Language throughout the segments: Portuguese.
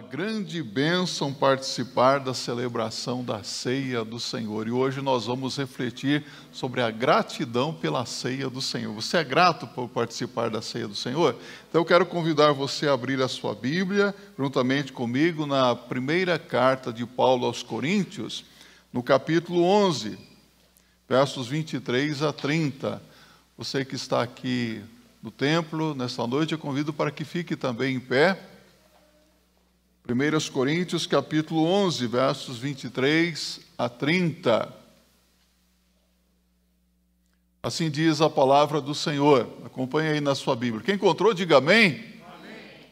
grande bênção participar da celebração da ceia do Senhor. E hoje nós vamos refletir sobre a gratidão pela ceia do Senhor. Você é grato por participar da ceia do Senhor? Então eu quero convidar você a abrir a sua Bíblia, juntamente comigo, na primeira carta de Paulo aos Coríntios, no capítulo 11, versos 23 a 30. Você que está aqui no templo nesta noite, eu convido para que fique também em pé 1 Coríntios capítulo 11, versos 23 a 30. Assim diz a palavra do Senhor. Acompanhe aí na sua Bíblia. Quem encontrou, diga amém. amém.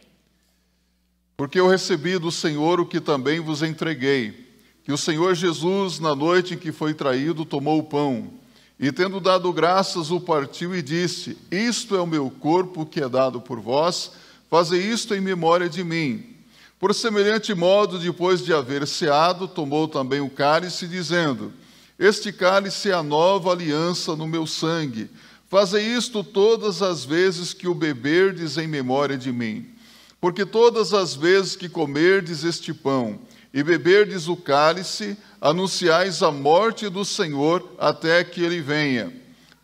Porque eu recebi do Senhor o que também vos entreguei. Que o Senhor Jesus, na noite em que foi traído, tomou o pão e, tendo dado graças, o partiu e disse: Isto é o meu corpo que é dado por vós, fazei isto em memória de mim. Por semelhante modo, depois de haver ceado, tomou também o cálice, dizendo: Este cálice é a nova aliança no meu sangue. Fazei isto todas as vezes que o beberdes em memória de mim. Porque todas as vezes que comerdes este pão e beberdes o cálice, anunciais a morte do Senhor até que ele venha.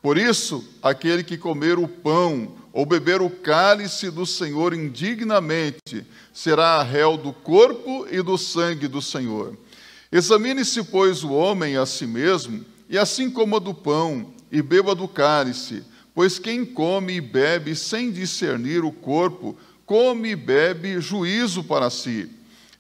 Por isso, aquele que comer o pão ou beber o cálice do Senhor indignamente, será réu do corpo e do sangue do Senhor. Examine-se, pois, o homem a si mesmo, e assim coma do pão e beba do cálice, pois quem come e bebe sem discernir o corpo, come e bebe juízo para si.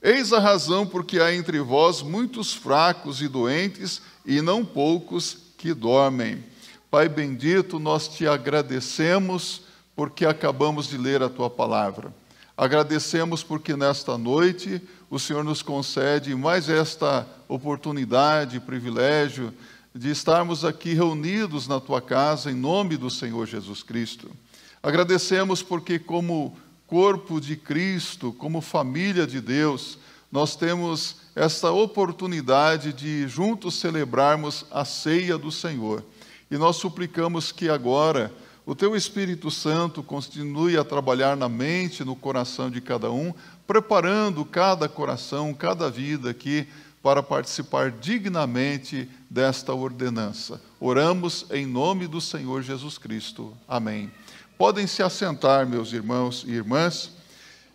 Eis a razão porque há entre vós muitos fracos e doentes, e não poucos que dormem. Pai bendito, nós te agradecemos porque acabamos de ler a tua palavra. Agradecemos porque nesta noite o Senhor nos concede mais esta oportunidade, privilégio de estarmos aqui reunidos na tua casa em nome do Senhor Jesus Cristo. Agradecemos porque, como corpo de Cristo, como família de Deus, nós temos esta oportunidade de juntos celebrarmos a ceia do Senhor. E nós suplicamos que agora o teu Espírito Santo continue a trabalhar na mente, no coração de cada um, preparando cada coração, cada vida aqui para participar dignamente desta ordenança. Oramos em nome do Senhor Jesus Cristo. Amém. Podem se assentar, meus irmãos e irmãs.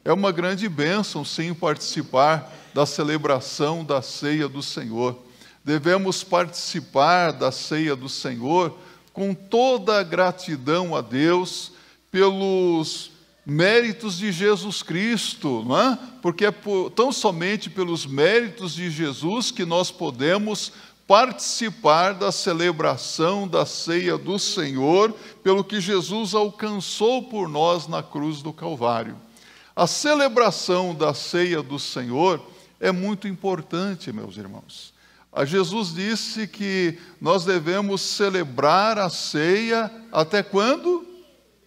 É uma grande bênção, sim, participar da celebração da ceia do Senhor. Devemos participar da ceia do Senhor com toda a gratidão a Deus pelos méritos de Jesus Cristo, não é? porque é por, tão somente pelos méritos de Jesus que nós podemos participar da celebração da ceia do Senhor, pelo que Jesus alcançou por nós na cruz do Calvário. A celebração da ceia do Senhor é muito importante, meus irmãos. A Jesus disse que nós devemos celebrar a ceia até quando?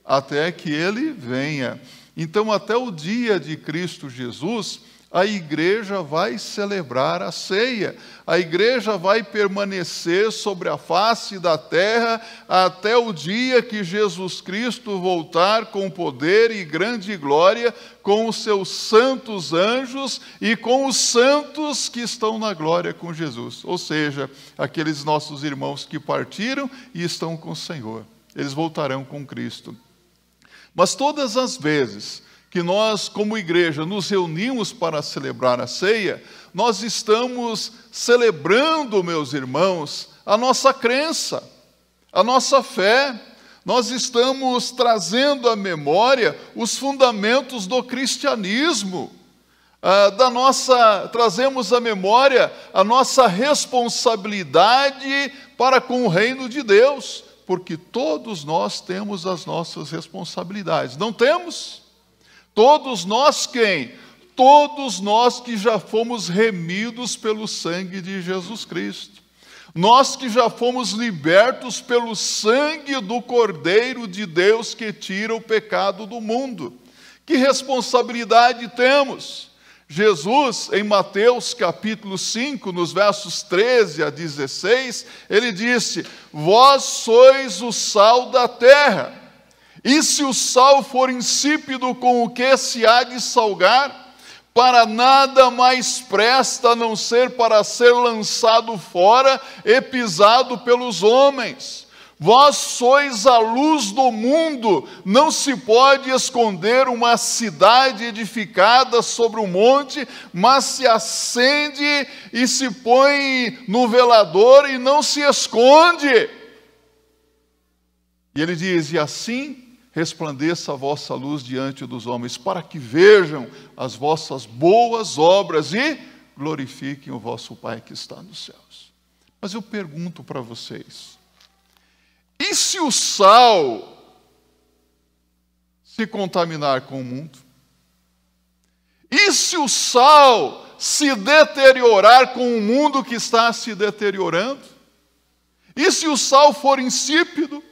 Até que ele venha. Então, até o dia de Cristo Jesus, a igreja vai celebrar a ceia, a igreja vai permanecer sobre a face da terra até o dia que Jesus Cristo voltar com poder e grande glória, com os seus santos anjos e com os santos que estão na glória com Jesus, ou seja, aqueles nossos irmãos que partiram e estão com o Senhor, eles voltarão com Cristo. Mas todas as vezes que nós, como igreja, nos reunimos para celebrar a ceia, nós estamos celebrando, meus irmãos, a nossa crença, a nossa fé, nós estamos trazendo à memória os fundamentos do cristianismo. Ah, da nossa, trazemos à memória a nossa responsabilidade para com o reino de Deus, porque todos nós temos as nossas responsabilidades. Não temos? Todos nós quem? Todos nós que já fomos remidos pelo sangue de Jesus Cristo. Nós que já fomos libertos pelo sangue do Cordeiro de Deus que tira o pecado do mundo. Que responsabilidade temos? Jesus, em Mateus capítulo 5, nos versos 13 a 16, ele disse: Vós sois o sal da terra. E se o sal for insípido com o que se há de salgar, para nada mais presta a não ser para ser lançado fora e pisado pelos homens. Vós sois a luz do mundo, não se pode esconder uma cidade edificada sobre um monte, mas se acende e se põe no velador e não se esconde. E ele diz: E assim resplandeça a vossa luz diante dos homens, para que vejam as vossas boas obras e glorifiquem o vosso Pai que está nos céus. Mas eu pergunto para vocês: e se o sal se contaminar com o mundo? E se o sal se deteriorar com o mundo que está se deteriorando? E se o sal for insípido?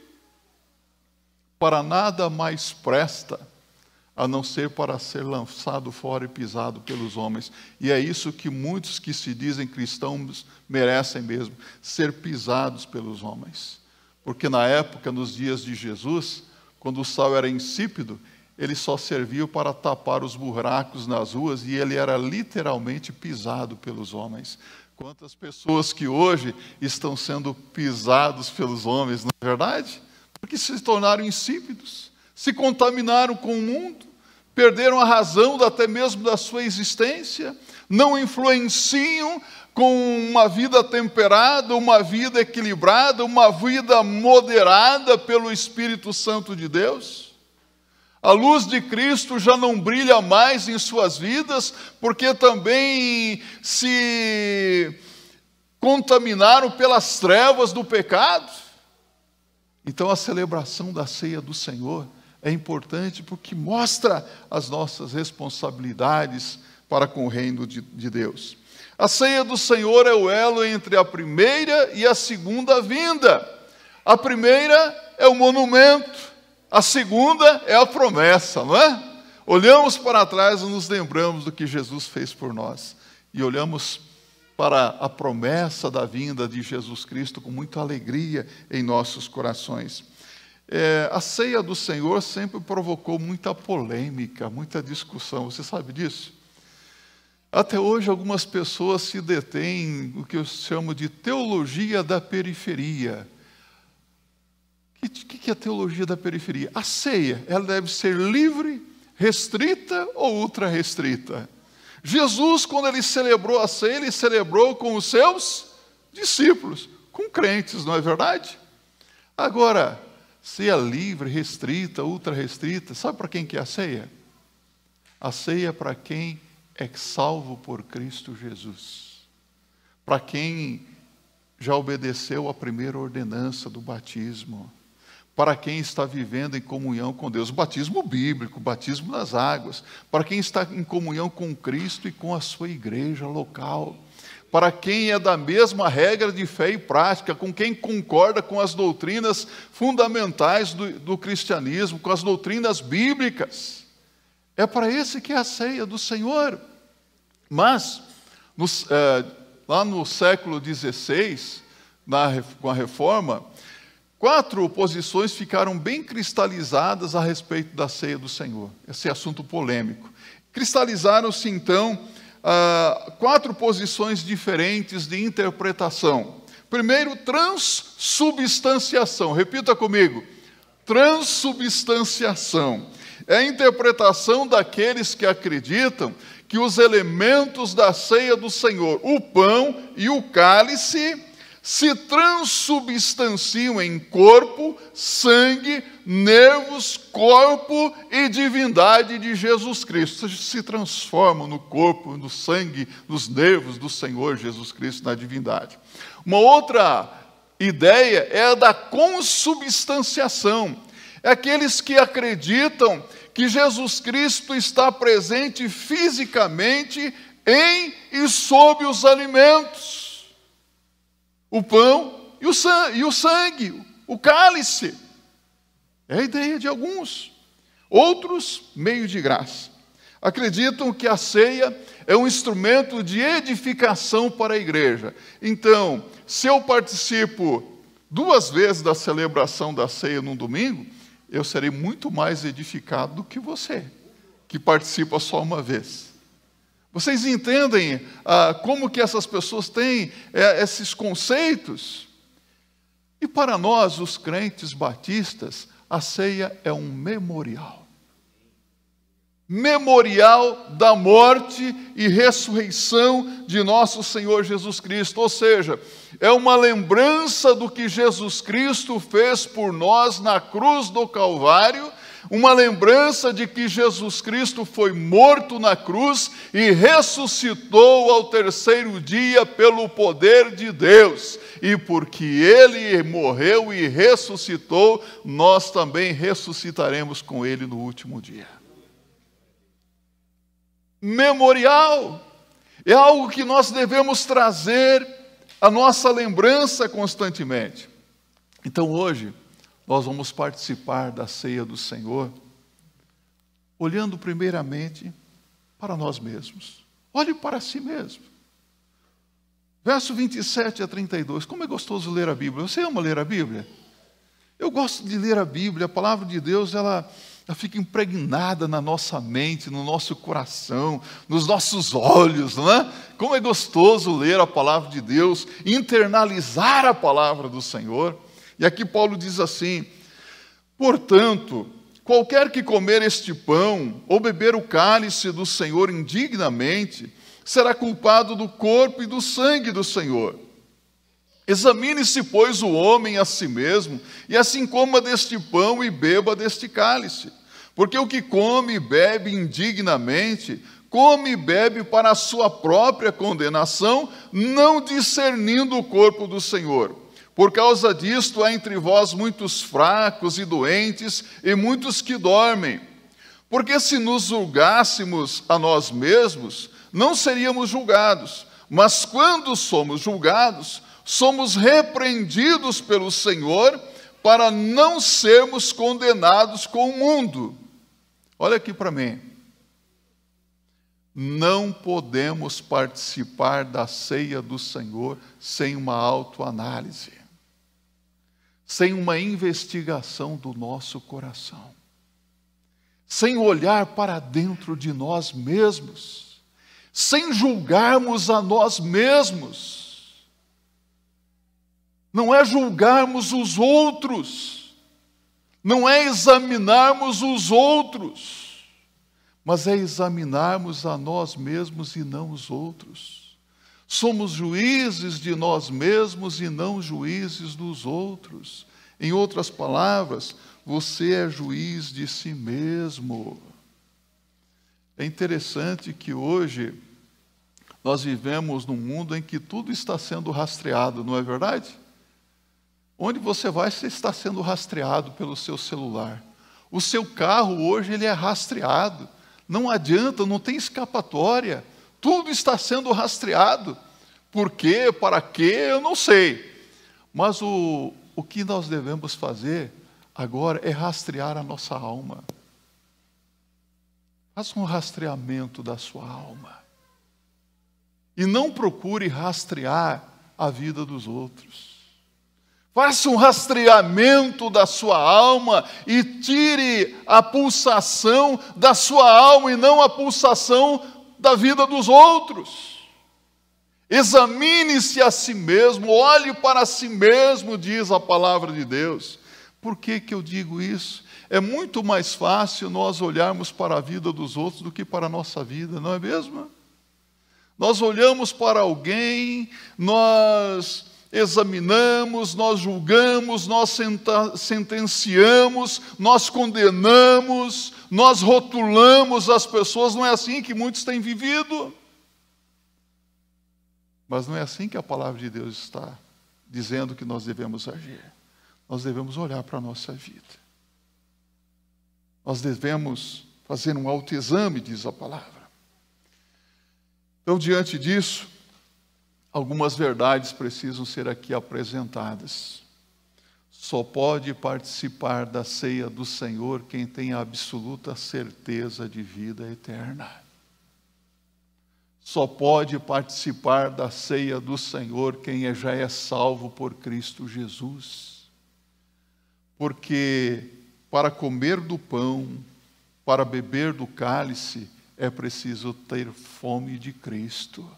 para nada mais presta a não ser para ser lançado fora e pisado pelos homens. E é isso que muitos que se dizem cristãos merecem mesmo, ser pisados pelos homens. Porque na época, nos dias de Jesus, quando o sal era insípido, ele só serviu para tapar os buracos nas ruas e ele era literalmente pisado pelos homens. Quantas pessoas que hoje estão sendo pisados pelos homens, não é verdade? porque se tornaram insípidos, se contaminaram com o mundo, perderam a razão até mesmo da sua existência, não influenciam com uma vida temperada, uma vida equilibrada, uma vida moderada pelo Espírito Santo de Deus. A luz de Cristo já não brilha mais em suas vidas, porque também se contaminaram pelas trevas do pecado. Então a celebração da ceia do Senhor é importante porque mostra as nossas responsabilidades para com o reino de, de Deus. A ceia do Senhor é o elo entre a primeira e a segunda vinda. A primeira é o monumento, a segunda é a promessa, não é? Olhamos para trás e nos lembramos do que Jesus fez por nós. E olhamos para a promessa da vinda de Jesus Cristo com muita alegria em nossos corações. É, a ceia do Senhor sempre provocou muita polêmica, muita discussão, você sabe disso? Até hoje, algumas pessoas se detêm o que eu chamo de teologia da periferia. O que, que é a teologia da periferia? A ceia, ela deve ser livre, restrita ou ultra-restrita? Jesus, quando ele celebrou a ceia, ele celebrou com os seus discípulos, com crentes, não é verdade? Agora, ceia livre, restrita, ultra restrita, sabe para quem que é a ceia? A ceia é para quem é salvo por Cristo Jesus. Para quem já obedeceu a primeira ordenança do batismo, para quem está vivendo em comunhão com Deus. O batismo bíblico, o batismo nas águas, para quem está em comunhão com Cristo e com a sua igreja local. Para quem é da mesma regra de fé e prática, com quem concorda com as doutrinas fundamentais do, do cristianismo, com as doutrinas bíblicas. É para esse que é a ceia do Senhor. Mas, é, lá no século XVI, com a reforma, Quatro posições ficaram bem cristalizadas a respeito da ceia do Senhor, esse assunto polêmico. Cristalizaram-se, então, ah, quatro posições diferentes de interpretação. Primeiro, transubstanciação. Repita comigo: transubstanciação. É a interpretação daqueles que acreditam que os elementos da ceia do Senhor, o pão e o cálice, se transubstanciam em corpo, sangue, nervos, corpo e divindade de Jesus Cristo. Se transformam no corpo, no sangue, nos nervos do Senhor Jesus Cristo, na divindade. Uma outra ideia é a da consubstanciação. É aqueles que acreditam que Jesus Cristo está presente fisicamente em e sob os alimentos o pão e o, sangue, e o sangue, o cálice. É a ideia de alguns. Outros, meio de graça. Acreditam que a ceia é um instrumento de edificação para a igreja. Então, se eu participo duas vezes da celebração da ceia num domingo, eu serei muito mais edificado do que você, que participa só uma vez. Vocês entendem ah, como que essas pessoas têm é, esses conceitos? E para nós, os crentes batistas, a ceia é um memorial. Memorial da morte e ressurreição de nosso Senhor Jesus Cristo, ou seja, é uma lembrança do que Jesus Cristo fez por nós na cruz do Calvário uma lembrança de que Jesus Cristo foi morto na cruz e ressuscitou ao terceiro dia pelo poder de Deus. E porque ele morreu e ressuscitou, nós também ressuscitaremos com ele no último dia. Memorial é algo que nós devemos trazer a nossa lembrança constantemente. Então hoje, nós vamos participar da ceia do Senhor olhando primeiramente para nós mesmos. Olhe para si mesmo. Verso 27 a 32. Como é gostoso ler a Bíblia. Você ama ler a Bíblia? Eu gosto de ler a Bíblia. A palavra de Deus, ela, ela fica impregnada na nossa mente, no nosso coração, nos nossos olhos, não é? Como é gostoso ler a palavra de Deus, internalizar a palavra do Senhor. E aqui Paulo diz assim: Portanto, qualquer que comer este pão ou beber o cálice do Senhor indignamente, será culpado do corpo e do sangue do Senhor. Examine-se, pois, o homem a si mesmo, e assim coma deste pão e beba deste cálice. Porque o que come e bebe indignamente, come e bebe para a sua própria condenação, não discernindo o corpo do Senhor. Por causa disto há entre vós muitos fracos e doentes, e muitos que dormem. Porque se nos julgássemos a nós mesmos, não seríamos julgados. Mas quando somos julgados, somos repreendidos pelo Senhor para não sermos condenados com o mundo. Olha aqui para mim. Não podemos participar da ceia do Senhor sem uma autoanálise sem uma investigação do nosso coração, sem olhar para dentro de nós mesmos, sem julgarmos a nós mesmos. Não é julgarmos os outros, não é examinarmos os outros, mas é examinarmos a nós mesmos e não os outros. Somos juízes de nós mesmos e não juízes dos outros. Em outras palavras, você é juiz de si mesmo. É interessante que hoje nós vivemos num mundo em que tudo está sendo rastreado, não é verdade? Onde você vai, você está sendo rastreado pelo seu celular. O seu carro hoje ele é rastreado. Não adianta, não tem escapatória. Tudo está sendo rastreado. Por quê? Para quê? Eu não sei. Mas o, o que nós devemos fazer agora é rastrear a nossa alma. Faça um rastreamento da sua alma. E não procure rastrear a vida dos outros. Faça um rastreamento da sua alma e tire a pulsação da sua alma e não a pulsação da vida dos outros. Examine-se a si mesmo, olhe para si mesmo, diz a palavra de Deus. Por que, que eu digo isso? É muito mais fácil nós olharmos para a vida dos outros do que para a nossa vida, não é mesmo? Nós olhamos para alguém, nós examinamos, nós julgamos, nós sentenciamos, nós condenamos, nós rotulamos as pessoas. Não é assim que muitos têm vivido. Mas não é assim que a palavra de Deus está dizendo que nós devemos agir. Nós devemos olhar para a nossa vida. Nós devemos fazer um autoexame, diz a palavra. Então, diante disso, algumas verdades precisam ser aqui apresentadas. Só pode participar da ceia do Senhor quem tem a absoluta certeza de vida eterna. Só pode participar da ceia do Senhor quem é- já é salvo por Cristo Jesus. Porque para comer do pão, para beber do cálice, é preciso ter fome de Cristo.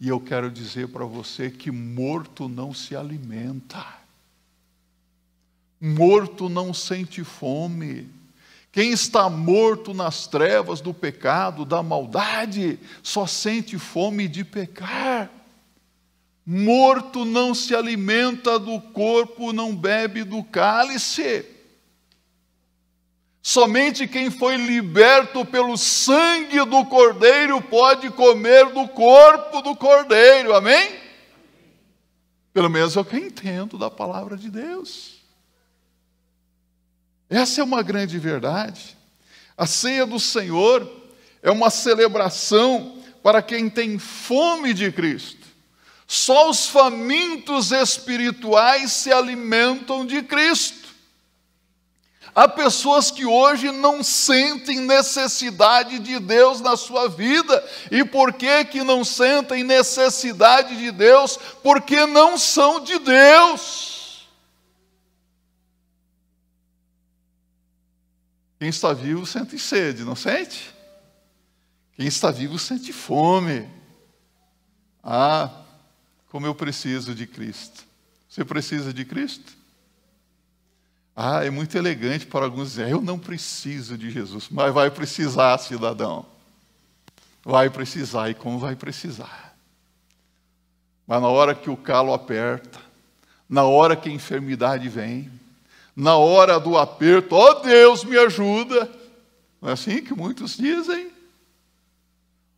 E eu quero dizer para você que morto não se alimenta, morto não sente fome. Quem está morto nas trevas do pecado, da maldade, só sente fome de pecar. Morto não se alimenta do corpo, não bebe do cálice. Somente quem foi liberto pelo sangue do Cordeiro pode comer do corpo do Cordeiro, amém? Pelo menos é o que eu entendo da palavra de Deus. Essa é uma grande verdade. A ceia do Senhor é uma celebração para quem tem fome de Cristo. Só os famintos espirituais se alimentam de Cristo. Há pessoas que hoje não sentem necessidade de Deus na sua vida. E por que que não sentem necessidade de Deus? Porque não são de Deus. Quem está vivo sente sede, não sente? Quem está vivo sente fome. Ah, como eu preciso de Cristo. Você precisa de Cristo? Ah, é muito elegante para alguns dizer, eu não preciso de Jesus, mas vai precisar, cidadão. Vai precisar, e como vai precisar? Mas na hora que o calo aperta, na hora que a enfermidade vem, na hora do aperto, ó oh, Deus, me ajuda. Não é assim que muitos dizem?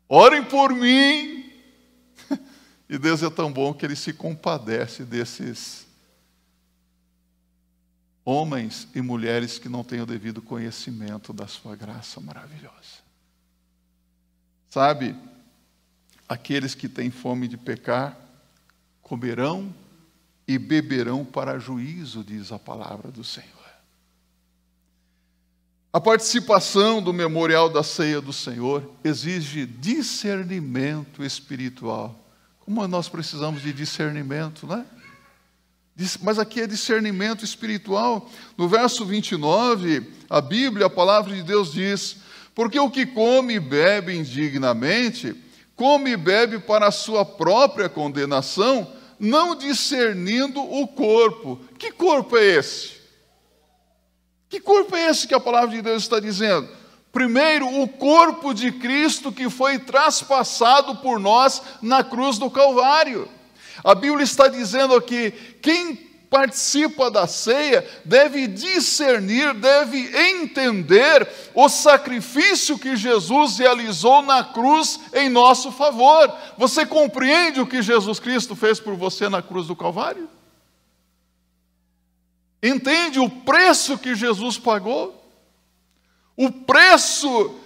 Orem por mim. E Deus é tão bom que ele se compadece desses homens e mulheres que não têm o devido conhecimento da sua graça maravilhosa. Sabe, aqueles que têm fome de pecar comerão e beberão para juízo, diz a palavra do Senhor. A participação do memorial da ceia do Senhor exige discernimento espiritual. Como nós precisamos de discernimento, não é? Mas aqui é discernimento espiritual. No verso 29, a Bíblia, a palavra de Deus diz: Porque o que come e bebe indignamente, come e bebe para a sua própria condenação, não discernindo o corpo. Que corpo é esse? Que corpo é esse que a palavra de Deus está dizendo? Primeiro, o corpo de Cristo que foi traspassado por nós na cruz do Calvário. A Bíblia está dizendo que quem participa da ceia deve discernir, deve entender o sacrifício que Jesus realizou na cruz em nosso favor. Você compreende o que Jesus Cristo fez por você na cruz do Calvário? Entende o preço que Jesus pagou? O preço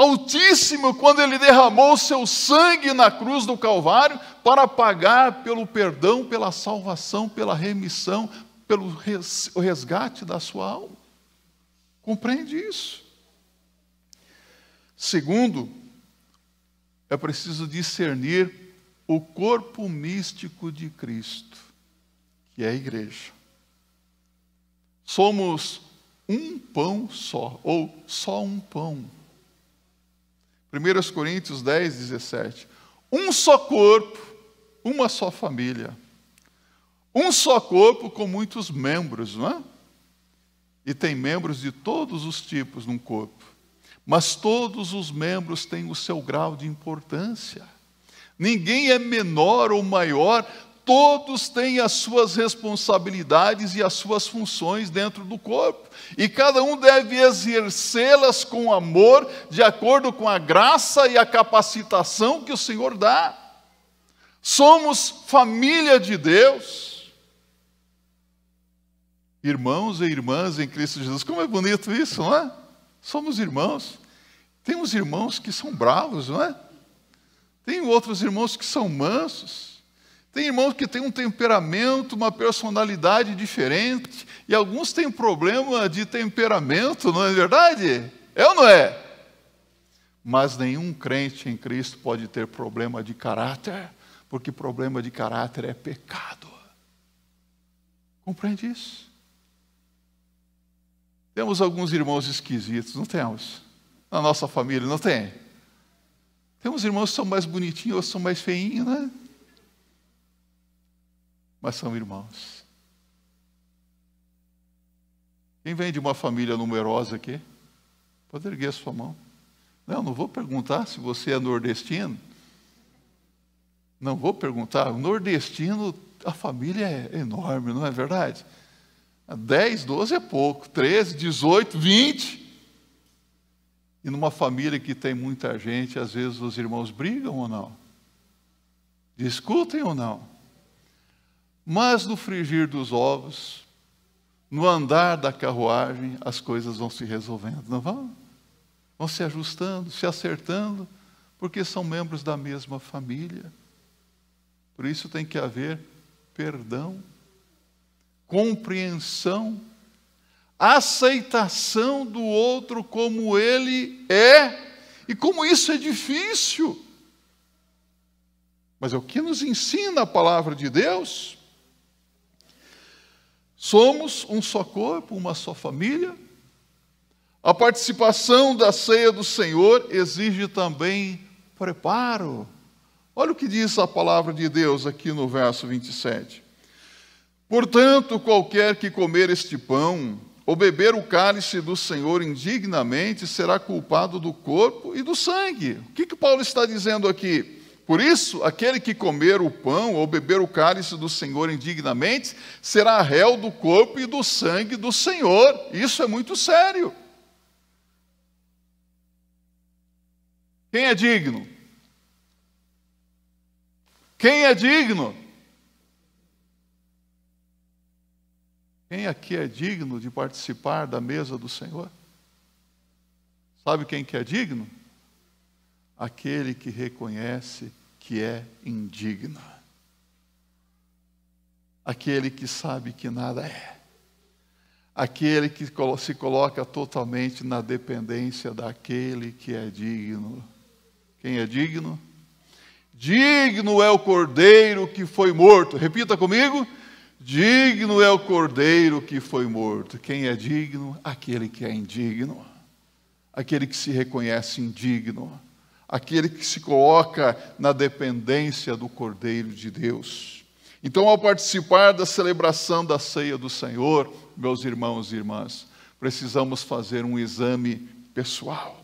Altíssimo quando ele derramou seu sangue na cruz do Calvário para pagar pelo perdão, pela salvação, pela remissão, pelo resgate da sua alma. Compreende isso? Segundo, é preciso discernir o corpo místico de Cristo, que é a igreja. Somos um pão só, ou só um pão 1 Coríntios 10, 17. Um só corpo, uma só família. Um só corpo com muitos membros, não é? E tem membros de todos os tipos num corpo. Mas todos os membros têm o seu grau de importância. Ninguém é menor ou maior todos têm as suas responsabilidades e as suas funções dentro do corpo, e cada um deve exercê-las com amor, de acordo com a graça e a capacitação que o Senhor dá. Somos família de Deus. Irmãos e irmãs em Cristo Jesus. Como é bonito isso, não é? Somos irmãos. Tem uns irmãos que são bravos, não é? Tem outros irmãos que são mansos. Tem irmãos que têm um temperamento, uma personalidade diferente, e alguns têm problema de temperamento, não é verdade? É ou não é? Mas nenhum crente em Cristo pode ter problema de caráter, porque problema de caráter é pecado. Compreende isso? Temos alguns irmãos esquisitos, não temos? Na nossa família, não tem? Temos irmãos que são mais bonitinhos, outros são mais feinhos, né? mas são irmãos. Quem vem de uma família numerosa aqui? Pode erguer a sua mão. Não, não vou perguntar se você é nordestino. Não vou perguntar. O nordestino, a família é enorme, não é verdade? 10, 12 é pouco. 13, 18, 20. E numa família que tem muita gente, às vezes os irmãos brigam ou não? Discutem ou não? Mas no frigir dos ovos, no andar da carruagem, as coisas vão se resolvendo, não vão? Vão se ajustando, se acertando, porque são membros da mesma família. Por isso tem que haver perdão, compreensão, aceitação do outro como ele é. E como isso é difícil. Mas é o que nos ensina a palavra de Deus. Somos um só corpo, uma só família. A participação da ceia do Senhor exige também preparo. Olha o que diz a palavra de Deus aqui no verso 27. Portanto, qualquer que comer este pão ou beber o cálice do Senhor indignamente será culpado do corpo e do sangue. O que, que Paulo está dizendo aqui? Por isso, aquele que comer o pão ou beber o cálice do Senhor indignamente será réu do corpo e do sangue do Senhor. Isso é muito sério. Quem é digno? Quem é digno? Quem aqui é digno de participar da mesa do Senhor? Sabe quem que é digno? Aquele que reconhece que é indigna. Aquele que sabe que nada é. Aquele que se coloca totalmente na dependência daquele que é digno. Quem é digno? Digno é o cordeiro que foi morto. Repita comigo. Digno é o cordeiro que foi morto. Quem é digno? Aquele que é indigno. Aquele que se reconhece indigno aquele que se coloca na dependência do Cordeiro de Deus. Então, ao participar da celebração da ceia do Senhor, meus irmãos e irmãs, precisamos fazer um exame pessoal.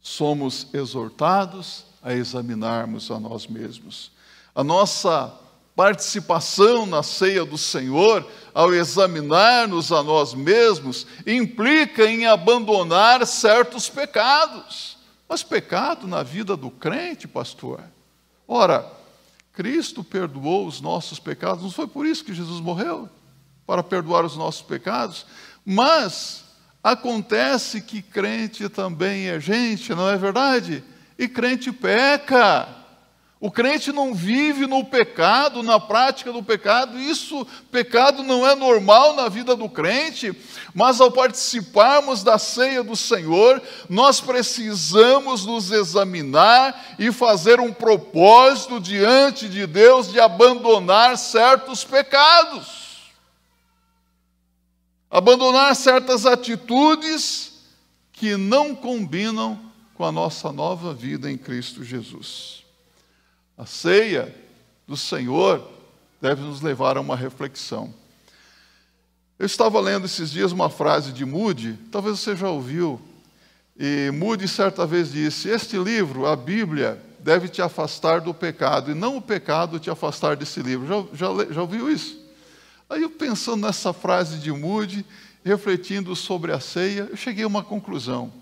Somos exortados a examinarmos a nós mesmos. A nossa participação na ceia do Senhor, ao examinar-nos a nós mesmos, implica em abandonar certos pecados. Mas pecado na vida do crente, pastor? Ora, Cristo perdoou os nossos pecados, não foi por isso que Jesus morreu? Para perdoar os nossos pecados? Mas acontece que crente também é gente, não é verdade? E crente peca. O crente não vive no pecado, na prática do pecado. Isso, pecado não é normal na vida do crente, mas ao participarmos da ceia do Senhor, nós precisamos nos examinar e fazer um propósito diante de Deus de abandonar certos pecados. Abandonar certas atitudes que não combinam com a nossa nova vida em Cristo Jesus. A ceia do Senhor deve nos levar a uma reflexão. Eu estava lendo esses dias uma frase de Moody, talvez você já ouviu, e Moody certa vez disse: Este livro, a Bíblia, deve te afastar do pecado, e não o pecado te afastar desse livro. Já, já, já ouviu isso? Aí eu pensando nessa frase de Moody, refletindo sobre a ceia, eu cheguei a uma conclusão.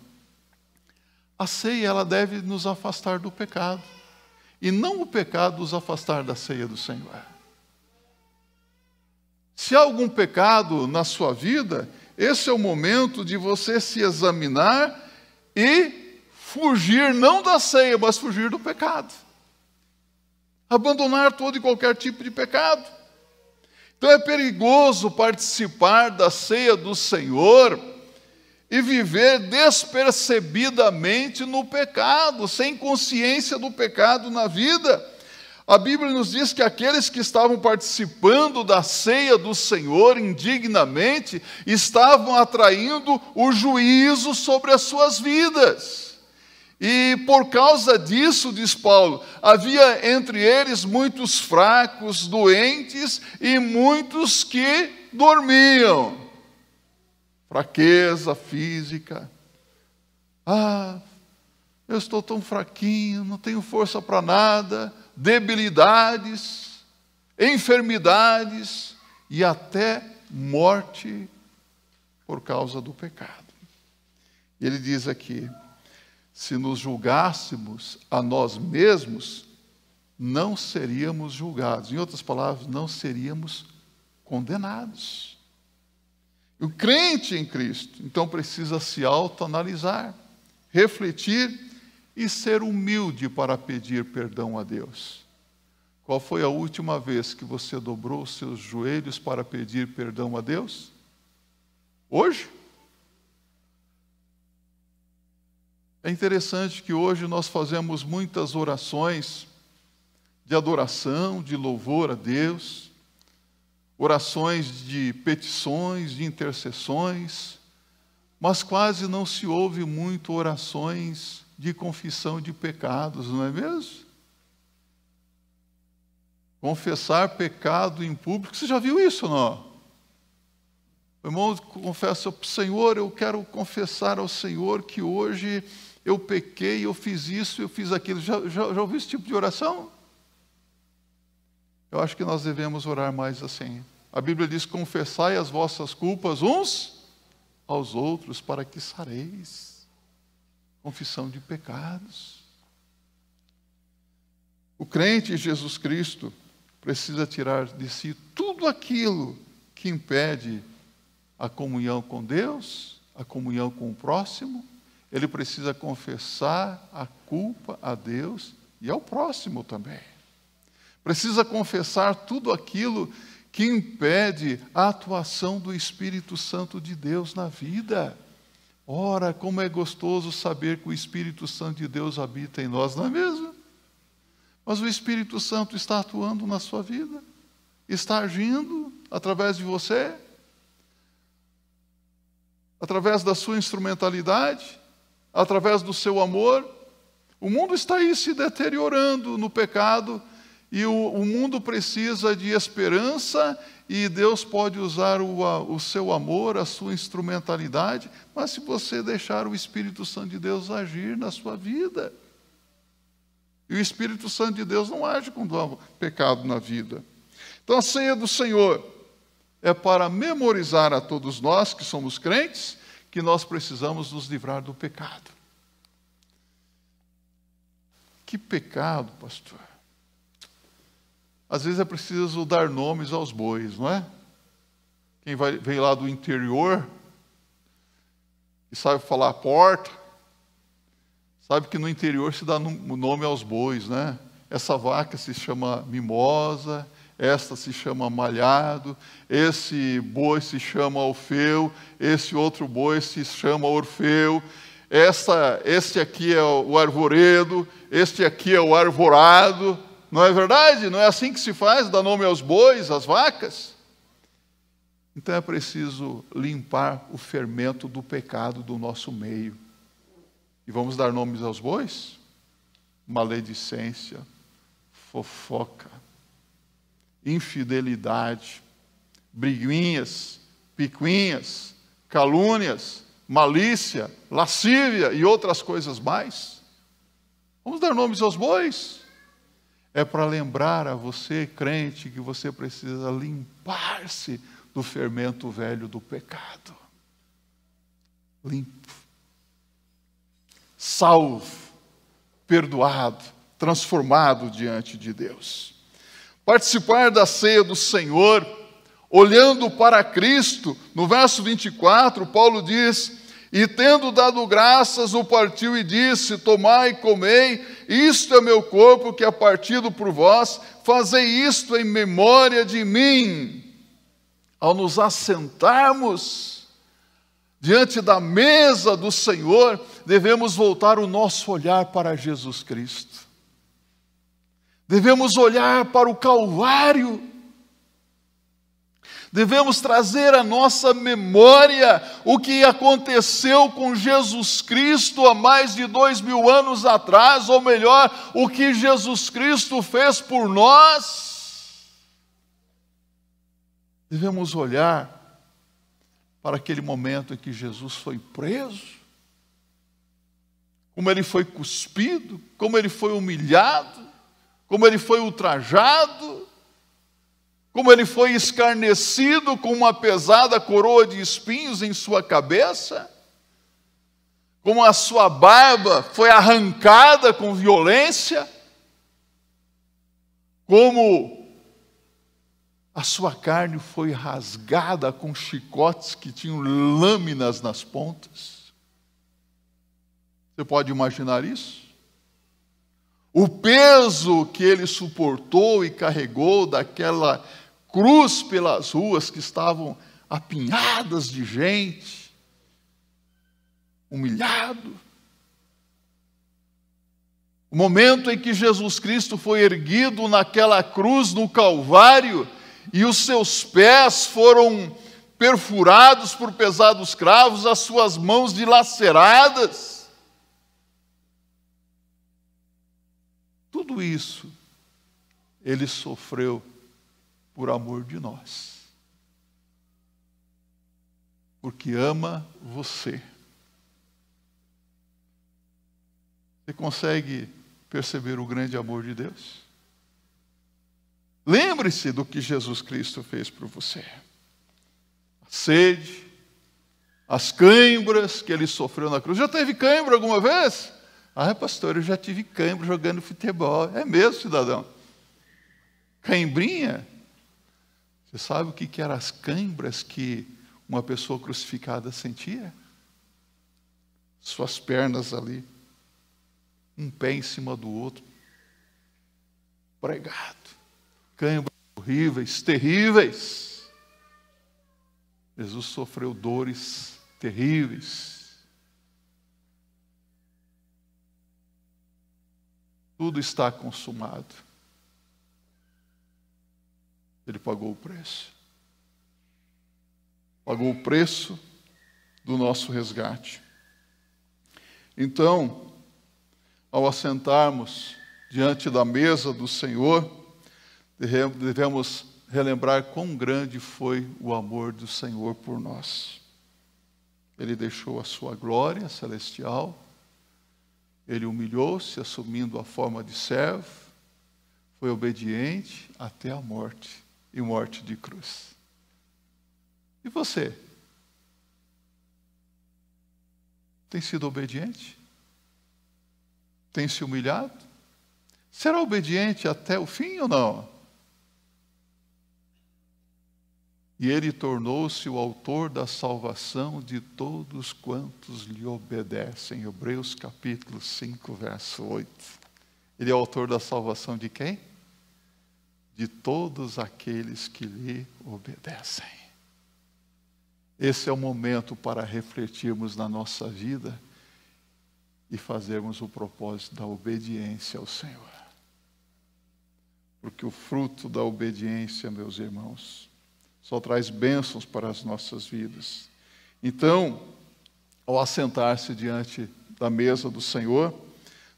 A ceia ela deve nos afastar do pecado e não o pecado os afastar da ceia do Senhor. Se há algum pecado na sua vida, esse é o momento de você se examinar e fugir não da ceia, mas fugir do pecado. Abandonar todo e qualquer tipo de pecado. Então é perigoso participar da ceia do Senhor e viver despercebidamente no pecado, sem consciência do pecado na vida. A Bíblia nos diz que aqueles que estavam participando da ceia do Senhor indignamente estavam atraindo o juízo sobre as suas vidas. E por causa disso, diz Paulo, havia entre eles muitos fracos, doentes e muitos que dormiam fraqueza física. Ah, eu estou tão fraquinho, não tenho força para nada, debilidades, enfermidades e até morte por causa do pecado. ele diz aqui: se nos julgássemos a nós mesmos, não seríamos julgados. Em outras palavras, não seríamos condenados. O crente em Cristo, então, precisa se autoanalisar, refletir e ser humilde para pedir perdão a Deus. Qual foi a última vez que você dobrou seus joelhos para pedir perdão a Deus? Hoje? É interessante que hoje nós fazemos muitas orações de adoração, de louvor a Deus, orações de petições, de intercessões, mas quase não se ouve muito orações de confissão de pecados, não é mesmo? Confessar pecado em público, você já viu isso, não? O irmão confessa para o Senhor, eu quero confessar ao Senhor que hoje eu pequei, eu fiz isso, eu fiz aquilo. Já, já, já ouviu esse tipo de oração? Eu acho que nós devemos orar mais assim. A Bíblia diz: confessai as vossas culpas uns aos outros, para que sareis. Confissão de pecados. O crente em Jesus Cristo precisa tirar de si tudo aquilo que impede a comunhão com Deus, a comunhão com o próximo. Ele precisa confessar a culpa a Deus e ao próximo também precisa confessar tudo aquilo que impede a atuação do Espírito Santo de Deus na vida. Ora, como é gostoso saber que o Espírito Santo de Deus habita em nós, não é mesmo? Mas o Espírito Santo está atuando na sua vida, está agindo através de você, através da sua instrumentalidade, através do seu amor. O mundo está aí se deteriorando no pecado e o, o mundo precisa de esperança e Deus pode usar o, o seu amor, a sua instrumentalidade, mas se você deixar o Espírito Santo de Deus agir na sua vida. E o Espírito Santo de Deus não age com pecado na vida. Então a ceia do Senhor é para memorizar a todos nós que somos crentes que nós precisamos nos livrar do pecado. Que pecado, pastor? Às vezes é preciso dar nomes aos bois, não é? Quem vai, vem lá do interior e sabe falar porta, sabe que no interior se dá nome aos bois, né? Essa vaca se chama mimosa, esta se chama malhado, esse boi se chama Alfeu, esse outro boi se chama Orfeu, essa, este aqui é o arvoredo, este aqui é o arvorado. Não é verdade? Não é assim que se faz, dá nome aos bois, às vacas. Então é preciso limpar o fermento do pecado do nosso meio. E vamos dar nomes aos bois? Maledicência, fofoca, infidelidade, briguinhas, picuinhas, calúnias, malícia, lascívia e outras coisas mais. Vamos dar nomes aos bois? É para lembrar a você, crente, que você precisa limpar-se do fermento velho do pecado. Limpo. Salvo, perdoado, transformado diante de Deus. Participar da ceia do Senhor, olhando para Cristo, no verso 24, Paulo diz: E tendo dado graças, o partiu e disse: Tomai e comei isto é meu corpo que é partido por vós, fazei isto em memória de mim. Ao nos assentarmos diante da mesa do Senhor, devemos voltar o nosso olhar para Jesus Cristo. Devemos olhar para o Calvário Devemos trazer à nossa memória o que aconteceu com Jesus Cristo há mais de dois mil anos atrás, ou melhor, o que Jesus Cristo fez por nós. Devemos olhar para aquele momento em que Jesus foi preso, como ele foi cuspido, como ele foi humilhado, como ele foi ultrajado, como ele foi escarnecido com uma pesada coroa de espinhos em sua cabeça, como a sua barba foi arrancada com violência, como a sua carne foi rasgada com chicotes que tinham lâminas nas pontas. Você pode imaginar isso? O peso que ele suportou e carregou daquela cruz pelas ruas que estavam apinhadas de gente, humilhado. O momento em que Jesus Cristo foi erguido naquela cruz no Calvário e os seus pés foram perfurados por pesados cravos, as suas mãos dilaceradas. Tudo isso ele sofreu por amor de nós. Porque ama você. Você consegue perceber o grande amor de Deus? Lembre-se do que Jesus Cristo fez por você. A sede, as cãibras que ele sofreu na cruz. Já teve cãibra alguma vez? Ah, pastor, eu já tive cãibra jogando futebol. É mesmo, cidadão? Cãibrinha? Você sabe o que, que eram as cãibras que uma pessoa crucificada sentia? Suas pernas ali, um pé em cima do outro, pregado. Cãibras horríveis, terríveis. Jesus sofreu dores terríveis. Tudo está consumado. Ele pagou o preço. Pagou o preço do nosso resgate. Então, ao assentarmos diante da mesa do Senhor, devemos relembrar quão grande foi o amor do Senhor por nós. Ele deixou a sua glória celestial, ele humilhou-se assumindo a forma de servo, foi obediente até a morte e morte de cruz. E você? Tem sido obediente? Tem se humilhado? Será obediente até o fim ou não? E ele tornou-se o autor da salvação de todos quantos lhe obedecem. Hebreus capítulo 5, verso 8. Ele é o autor da salvação de quem? de todos aqueles que lhe obedecem. Esse é o momento para refletirmos na nossa vida e fazermos o propósito da obediência ao Senhor. Porque o fruto da obediência, meus irmãos, só traz bênçãos para as nossas vidas. Então, ao assentar-se diante da mesa do Senhor,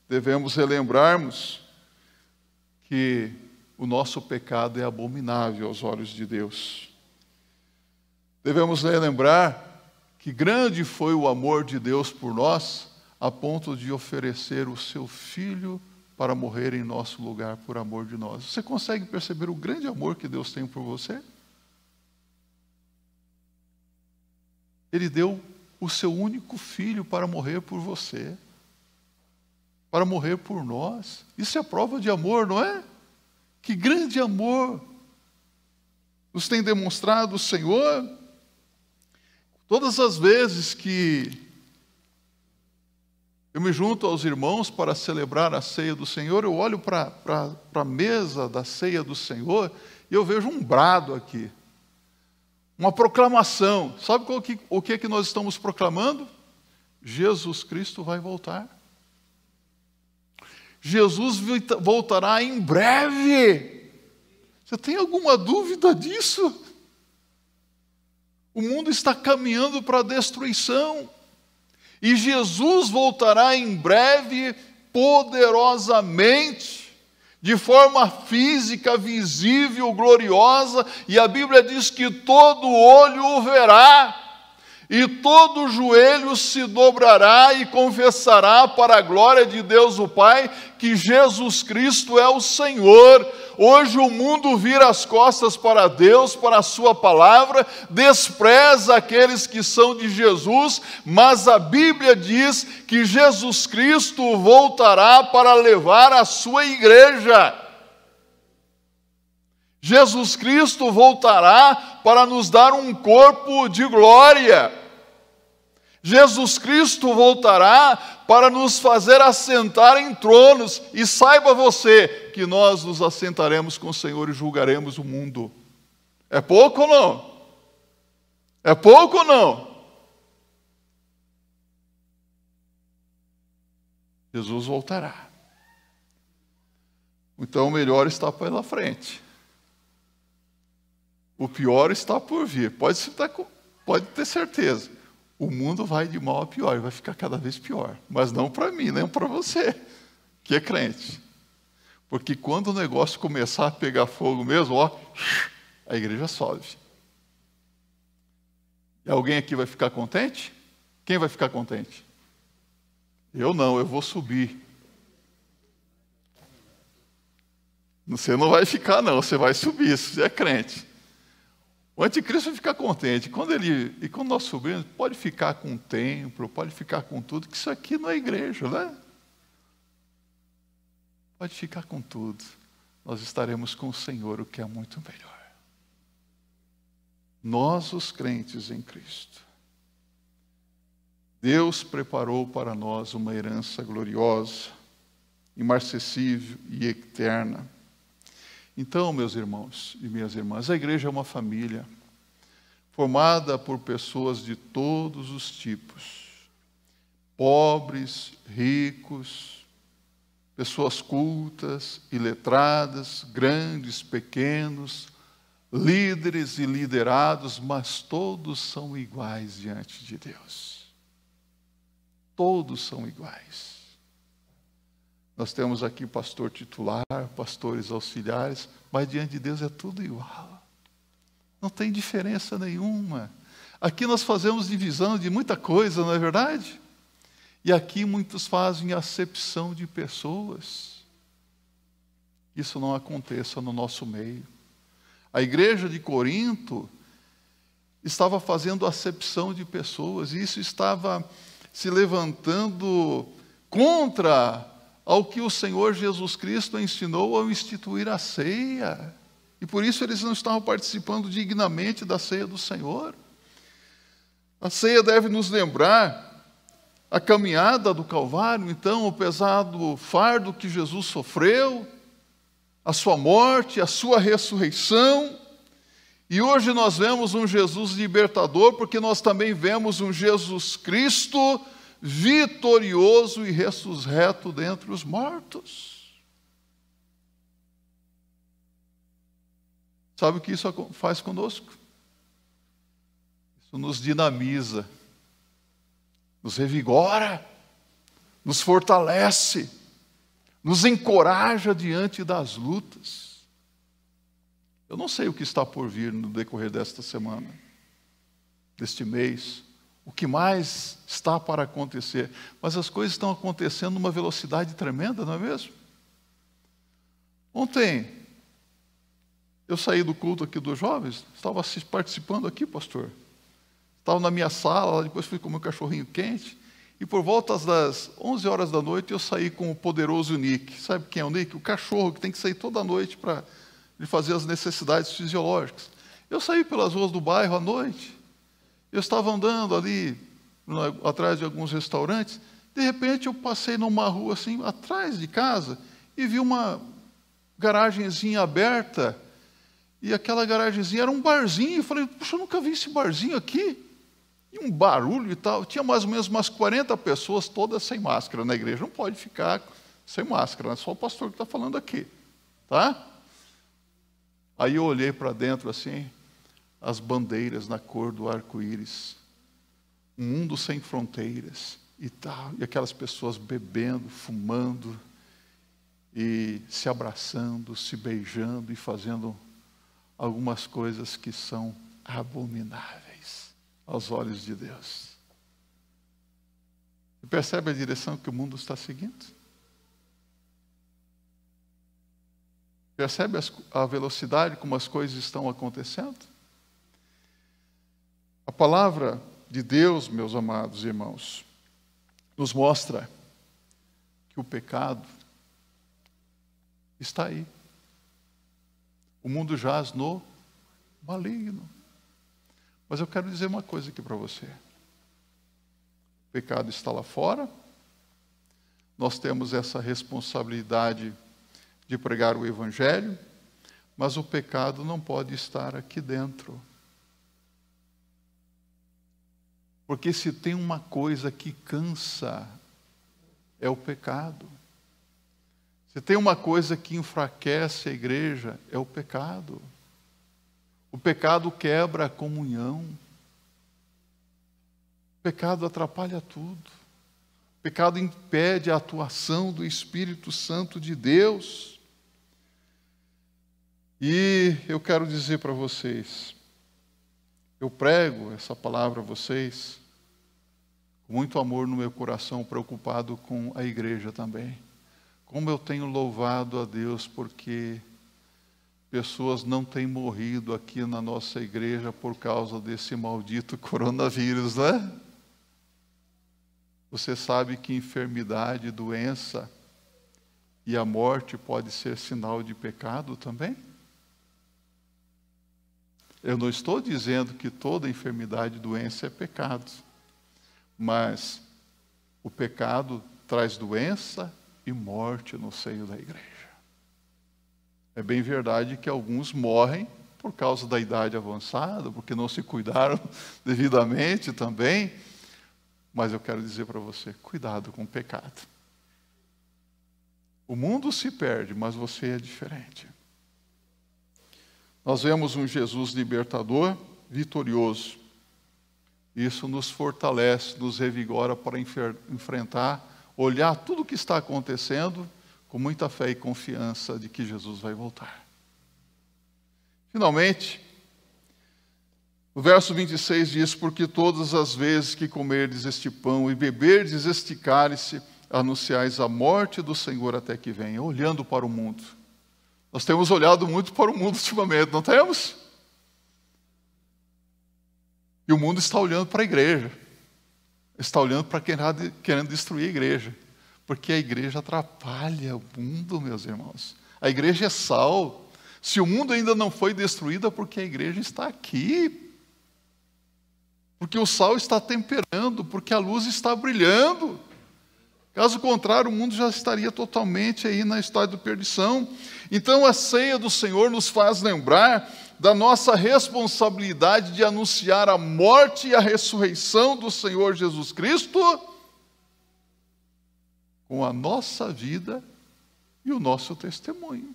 devemos relembrarmos que o nosso pecado é abominável aos olhos de Deus. Devemos né, lembrar que grande foi o amor de Deus por nós, a ponto de oferecer o seu filho para morrer em nosso lugar por amor de nós. Você consegue perceber o grande amor que Deus tem por você? Ele deu o seu único filho para morrer por você, para morrer por nós. Isso é prova de amor, não é? Que grande amor nos tem demonstrado o Senhor. Todas as vezes que eu me junto aos irmãos para celebrar a ceia do Senhor, eu olho para a mesa da ceia do Senhor e eu vejo um brado aqui, uma proclamação. Sabe que, o que é que nós estamos proclamando? Jesus Cristo vai voltar. Jesus voltará em breve. Você tem alguma dúvida disso? O mundo está caminhando para a destruição. E Jesus voltará em breve, poderosamente, de forma física, visível, gloriosa, e a Bíblia diz que todo olho o verá e todo joelho se dobrará e confessará para a glória de Deus o Pai que Jesus Cristo é o Senhor. Hoje o mundo vira as costas para Deus, para a sua palavra, despreza aqueles que são de Jesus, mas a Bíblia diz que Jesus Cristo voltará para levar a sua igreja. Jesus Cristo voltará para nos dar um corpo de glória. Jesus Cristo voltará para nos fazer assentar em tronos, e saiba você que nós nos assentaremos com o Senhor e julgaremos o mundo. É pouco ou não? É pouco ou não? Jesus voltará. Então, o melhor está pela frente. O pior está por vir. Pode, pode ter certeza. O mundo vai de mal a pior, e vai ficar cada vez pior. Mas não para mim, nem para você, que é crente. Porque quando o negócio começar a pegar fogo mesmo, ó, a igreja sobe. E é alguém aqui vai ficar contente? Quem vai ficar contente? Eu não, eu vou subir. Você não vai ficar, não, você vai subir, você é crente. O anticristo fica contente. Quando ele, e quando nós subimos, pode ficar com o templo, pode ficar com tudo, que isso aqui não é igreja, né? Pode ficar com tudo. Nós estaremos com o Senhor, o que é muito melhor. Nós, os crentes em Cristo. Deus preparou para nós uma herança gloriosa, imarcessível e eterna então, meus irmãos e minhas irmãs, a igreja é uma família formada por pessoas de todos os tipos pobres, ricos, pessoas cultas, iletradas, grandes, pequenos, líderes e liderados, mas todos são iguais diante de Deus. Todos são iguais. Nós temos aqui pastor titular, pastores auxiliares, mas diante de Deus é tudo igual. Não tem diferença nenhuma. Aqui nós fazemos divisão de muita coisa, não é verdade? E aqui muitos fazem acepção de pessoas. Isso não aconteça no nosso meio. A igreja de Corinto estava fazendo acepção de pessoas, e isso estava se levantando contra ao que o Senhor Jesus Cristo ensinou ao instituir a ceia. E por isso eles não estavam participando dignamente da ceia do Senhor. A ceia deve nos lembrar a caminhada do Calvário, então, o pesado fardo que Jesus sofreu, a sua morte, a sua ressurreição. E hoje nós vemos um Jesus libertador, porque nós também vemos um Jesus Cristo libertador vitorioso e ressurreto dentre os mortos. Sabe o que isso faz conosco? Isso nos dinamiza, nos revigora, nos fortalece, nos encoraja diante das lutas. Eu não sei o que está por vir no decorrer desta semana, deste mês, o que mais está para acontecer. Mas as coisas estão acontecendo numa velocidade tremenda, não é mesmo? Ontem, eu saí do culto aqui dos jovens, estava participando aqui, pastor. Estava na minha sala, depois fui comer um cachorrinho quente. E por volta das 11 horas da noite eu saí com o poderoso Nick. Sabe quem é o Nick? O cachorro que tem que sair toda noite para lhe fazer as necessidades fisiológicas. Eu saí pelas ruas do bairro à noite eu estava andando ali no, atrás de alguns restaurantes, de repente eu passei numa rua assim, atrás de casa, e vi uma garagenzinha aberta, e aquela garagenzinha era um barzinho. Eu falei, puxa, eu nunca vi esse barzinho aqui. E um barulho e tal. Tinha mais ou menos umas 40 pessoas, todas sem máscara na igreja. Não pode ficar sem máscara, é só o pastor que está falando aqui. Tá? Aí eu olhei para dentro assim, as bandeiras na cor do arco-íris, um mundo sem fronteiras e tal, e aquelas pessoas bebendo, fumando e se abraçando, se beijando e fazendo algumas coisas que são abomináveis aos olhos de Deus. E percebe a direção que o mundo está seguindo? Percebe a velocidade como as coisas estão acontecendo? A palavra de Deus, meus amados irmãos, nos mostra que o pecado está aí. O mundo jaz no maligno. Mas eu quero dizer uma coisa aqui para você. O pecado está lá fora. Nós temos essa responsabilidade de pregar o evangelho, mas o pecado não pode estar aqui dentro. Porque se tem uma coisa que cansa, é o pecado. Se tem uma coisa que enfraquece a igreja, é o pecado. O pecado quebra a comunhão. O pecado atrapalha tudo. O pecado impede a atuação do Espírito Santo de Deus. E eu quero dizer para vocês, eu prego essa palavra a vocês, muito amor no meu coração, preocupado com a igreja também. Como eu tenho louvado a Deus porque pessoas não têm morrido aqui na nossa igreja por causa desse maldito coronavírus, né? Você sabe que enfermidade, doença e a morte pode ser sinal de pecado também? Eu não estou dizendo que toda enfermidade e doença é pecado. Mas o pecado traz doença e morte no seio da igreja. É bem verdade que alguns morrem por causa da idade avançada, porque não se cuidaram devidamente também. Mas eu quero dizer para você: cuidado com o pecado. O mundo se perde, mas você é diferente. Nós vemos um Jesus libertador, vitorioso. Isso nos fortalece, nos revigora para enfrentar, olhar tudo o que está acontecendo com muita fé e confiança de que Jesus vai voltar. Finalmente, o verso 26 diz: Porque todas as vezes que comerdes este pão e beberdes este cálice, anunciais a morte do Senhor até que venha, olhando para o mundo. Nós temos olhado muito para o mundo ultimamente, não temos? E o mundo está olhando para a igreja. Está olhando para quem está querendo destruir a igreja. Porque a igreja atrapalha o mundo, meus irmãos. A igreja é sal. Se o mundo ainda não foi destruído, é porque a igreja está aqui. Porque o sal está temperando, porque a luz está brilhando. Caso contrário, o mundo já estaria totalmente aí na história de perdição. Então a ceia do Senhor nos faz lembrar da nossa responsabilidade de anunciar a morte e a ressurreição do Senhor Jesus Cristo com a nossa vida e o nosso testemunho.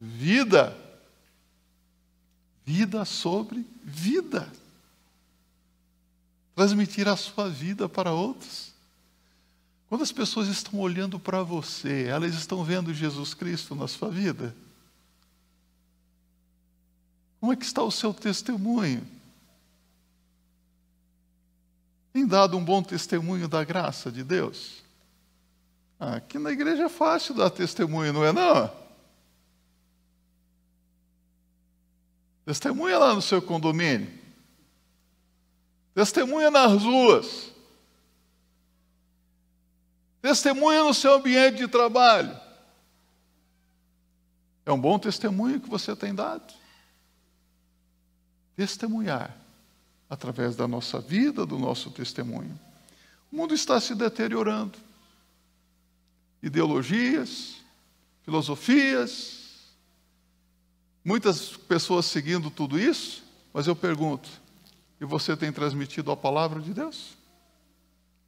Vida, vida sobre vida. Transmitir a sua vida para outros. Quando as pessoas estão olhando para você, elas estão vendo Jesus Cristo na sua vida? Como é que está o seu testemunho? Tem dado um bom testemunho da graça de Deus? Ah, aqui na igreja é fácil dar testemunho, não é não? Testemunha lá no seu condomínio. Testemunha nas ruas. Testemunha no seu ambiente de trabalho. É um bom testemunho que você tem dado testemunhar através da nossa vida, do nosso testemunho. O mundo está se deteriorando. Ideologias, filosofias, muitas pessoas seguindo tudo isso, mas eu pergunto: e você tem transmitido a palavra de Deus?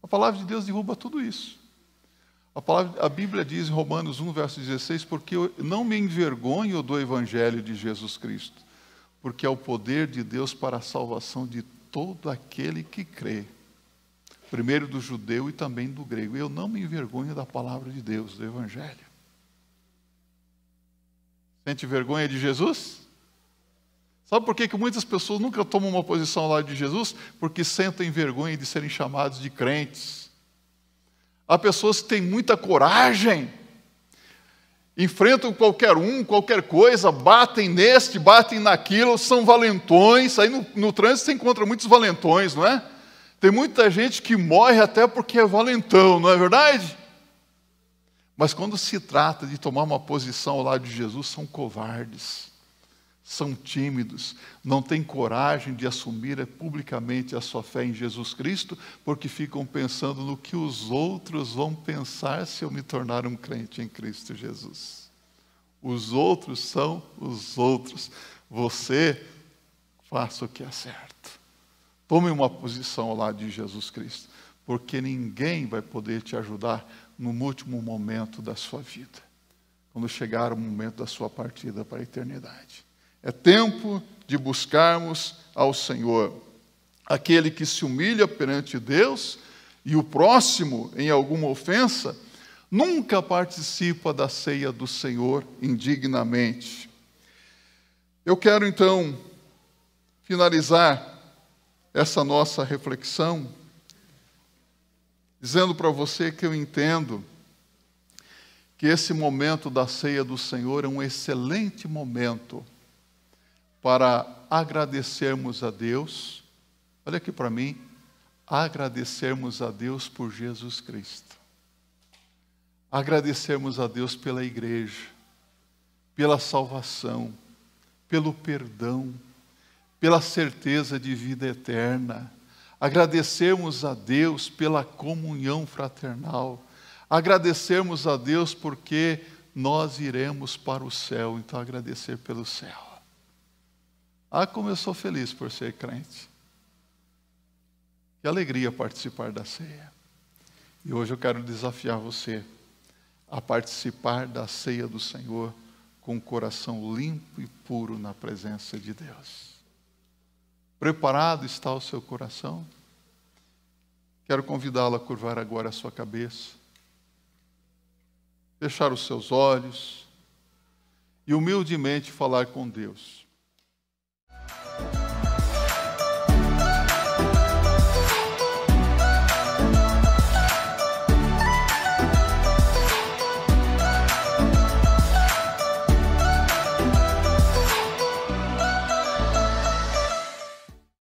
A palavra de Deus derruba tudo isso. A, palavra, a Bíblia diz em Romanos 1, verso 16: Porque eu não me envergonho do evangelho de Jesus Cristo porque é o poder de Deus para a salvação de todo aquele que crê. Primeiro do judeu e também do grego. Eu não me envergonho da palavra de Deus, do Evangelho. Sente vergonha de Jesus? Sabe por que, que muitas pessoas nunca tomam uma posição ao lado de Jesus? Porque sentem vergonha de serem chamados de crentes. Há pessoas que têm muita coragem enfrentam qualquer um, qualquer coisa, batem neste, batem naquilo, são valentões. Aí no, no trânsito você encontra muitos valentões, não é? Tem muita gente que morre até porque é valentão, não é verdade? Mas quando se trata de tomar uma posição ao lado de Jesus, são covardes são tímidos, não têm coragem de assumir publicamente a sua fé em Jesus Cristo, porque ficam pensando no que os outros vão pensar se eu me tornar um crente em Cristo Jesus. Os outros são os outros. Você faça o que é certo. Tome uma posição ao lado de Jesus Cristo, porque ninguém vai poder te ajudar no último momento da sua vida, quando chegar o momento da sua partida para a eternidade. É tempo de buscarmos ao Senhor. Aquele que se humilha perante Deus e o próximo em alguma ofensa, nunca participa da ceia do Senhor indignamente. Eu quero então finalizar essa nossa reflexão dizendo para você que eu entendo que esse momento da ceia do Senhor é um excelente momento para agradecermos a Deus, olha aqui para mim, agradecermos a Deus por Jesus Cristo, agradecermos a Deus pela igreja, pela salvação, pelo perdão, pela certeza de vida eterna, agradecermos a Deus pela comunhão fraternal, agradecermos a Deus porque nós iremos para o céu, então agradecer pelo céu ah, como eu sou feliz por ser crente. Que alegria participar da ceia. E hoje eu quero desafiar você a participar da ceia do Senhor com o coração limpo e puro na presença de Deus. Preparado está o seu coração? Quero convidá-lo a curvar agora a sua cabeça, fechar os seus olhos e humildemente falar com Deus.